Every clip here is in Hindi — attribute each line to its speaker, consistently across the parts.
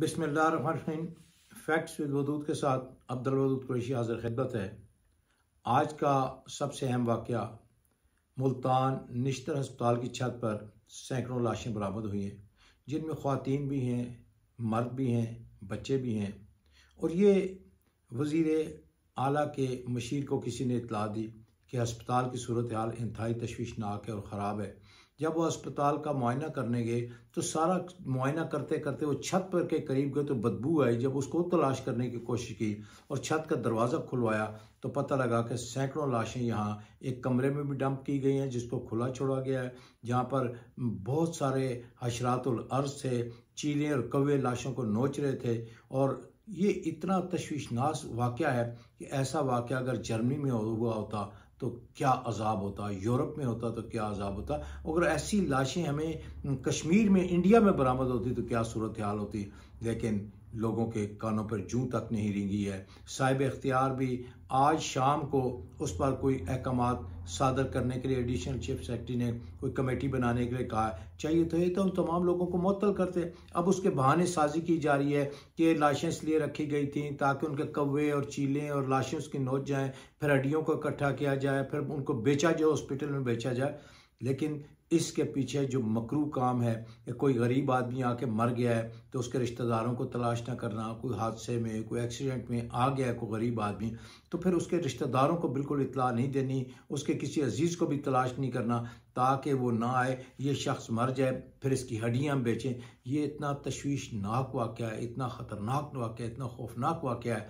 Speaker 1: बिसमीम फैक्ट्स विद वदूद के साथ अब्दुल वदूद कुरैशी हाजिर खिदमत है आज का सबसे अहम वाक़ मुल्तान निश्तर हस्पताल की छत पर सैकड़ों लाशें बरामद हुई हैं जिनमें ख़वातीन भी हैं मर्द भी हैं बच्चे भी हैं और ये वज़ी अली के मशीर को किसी ने इतला दी कि हस्पताल की सूरत हाल इंतहाई तशवीशनाक है और ख़राब है जब वो अस्पताल का मुआयना करने गए तो सारा मुआयना करते करते वो छत पर के करीब गए तो बदबू आई जब उसको तलाश करने की कोशिश की और छत का दरवाज़ा खुलवाया तो पता लगा कि सैकड़ों लाशें यहाँ एक कमरे में भी डंप की गई हैं जिसको खुला छोड़ा गया है जहाँ पर बहुत सारे हशरातुल अर्ज चीले और कौवे लाशों को नोच रहे थे और ये इतना तशवीशनाश वाक़ है कि ऐसा वाक़ अगर जर्मनी में हुआ होता तो क्या अजाब होता यूरोप में होता तो क्या अजाब होता अगर ऐसी लाशें हमें कश्मीर में इंडिया में बरामद होती तो क्या सूरत हाल होती लेकिन लोगों के कानों पर जूं तक नहीं रिंगी है साहिब इख्तियार भी आज शाम को उस पर कोई अहकाम सादर करने के लिए एडिशनल चीफ सेक्रेटरी ने कोई कमेटी बनाने के लिए कहा चाहिए तो ये तो हम तमाम लोगों को मअतल करते अब उसके बहाने साजी की जा रही है कि लाशें इसलिए रखी गई थी ताकि उनके कौवे और चीलें और लाशें उसकी नोच जाएँ फिर हड्डियों को इकट्ठा किया जाए फिर उनको बेचा जाए हॉस्पिटल में बेचा जाए लेकिन इसके पीछे जो मकरू काम है कि कोई गरीब आदमी आके मर गया है तो उसके रिश्तेदारों को तलाश ना करना कोई हादसे में कोई एक्सीडेंट में आ गया है कोई गरीब आदमी तो फिर उसके रिश्तेदारों को बिल्कुल इतला नहीं देनी उसके किसी अजीज़ को भी तलाश नहीं करना ताकि वो ना आए ये शख्स मर जाए फिर इसकी हड्डियाँ बेचें ये इतना तशवीशनाक वाक़ है इतना ख़तरनाक वाक़ है इतना खौफनाक वाक़ है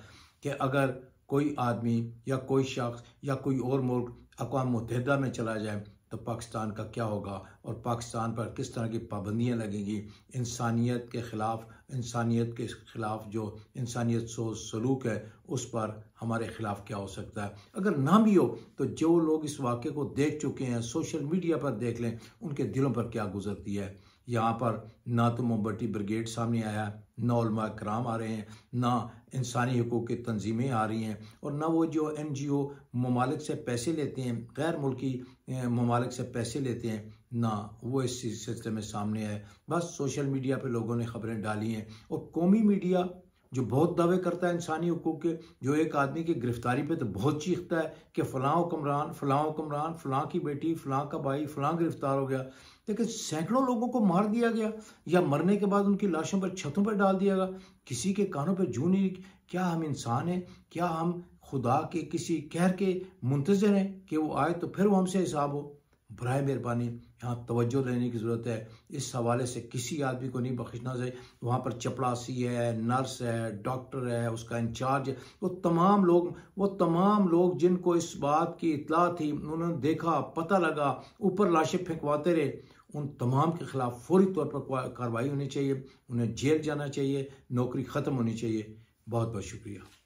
Speaker 1: कि अगर कोई आदमी या कोई शख्स या कोई और मुल्क अकवा मतहदा में चला जाए तो पाकिस्तान का क्या होगा और पाकिस्तान पर किस तरह की पाबंदियाँ लगेंगी इंसानियत के ख़िलाफ़ इंसानियत के ख़िलाफ़ जो इंसानियत सोच सलूक है उस पर हमारे ख़िलाफ़ क्या हो सकता है अगर ना भी हो तो जो लोग इस वाक़े को देख चुके हैं सोशल मीडिया पर देख लें उनके दिलों पर क्या गुजरती है यहाँ पर ना तो मोमबट्टी ब्रिगेड सामने आया नौलमा कराम आ रहे हैं ना इंसानी हकूक़ की तंजीमें आ रही हैं और ना वो जो एन जी ओ ममालिक से पैसे लेते हैं गैर मुल्की ममालिक से पैसे लेते हैं ना वो इस सिलसिले में सामने आए बस सोशल मीडिया पर लोगों ने खबरें डाली हैं और कौमी मीडिया जो बहुत दावे करता है इंसानी हकूक के जो एक आदमी की गिरफ्तारी पे तो बहुत चीखता है कि फ़लाँ हुक्मरान फ़लाँ हुक्मरान फ़लाँ की बेटी फ़लाँ का भाई फ़लाँ गिरफ्तार हो गया लेकिन सैकड़ों लोगों को मार दिया गया या मरने के बाद उनकी लाशों पर छतों पर डाल दिया गया किसी के कानों पर जू नहीं क्या हम इंसान हैं क्या हम खुदा के किसी कहर के मुंतजर हैं कि वो आए तो फिर वो हमसे हिसाब हो बर मेहरबानी यहाँ तवज्जो देने की ज़रूरत है इस हवाले से किसी आदमी को नहीं बख्शना चाहिए वहाँ पर चपड़ासी है नर्स है डॉक्टर है उसका इंचार्ज है वो तमाम लोग वो तमाम लोग जिनको इस बात की इतला थी उन्होंने देखा पता लगा ऊपर लाशें फेंकवाते रहे उन तमाम के खिलाफ फौरी तौर पर कार्रवाई होनी चाहिए उन्हें जेल जाना चाहिए नौकरी ख़त्म होनी चाहिए बहुत बहुत शुक्रिया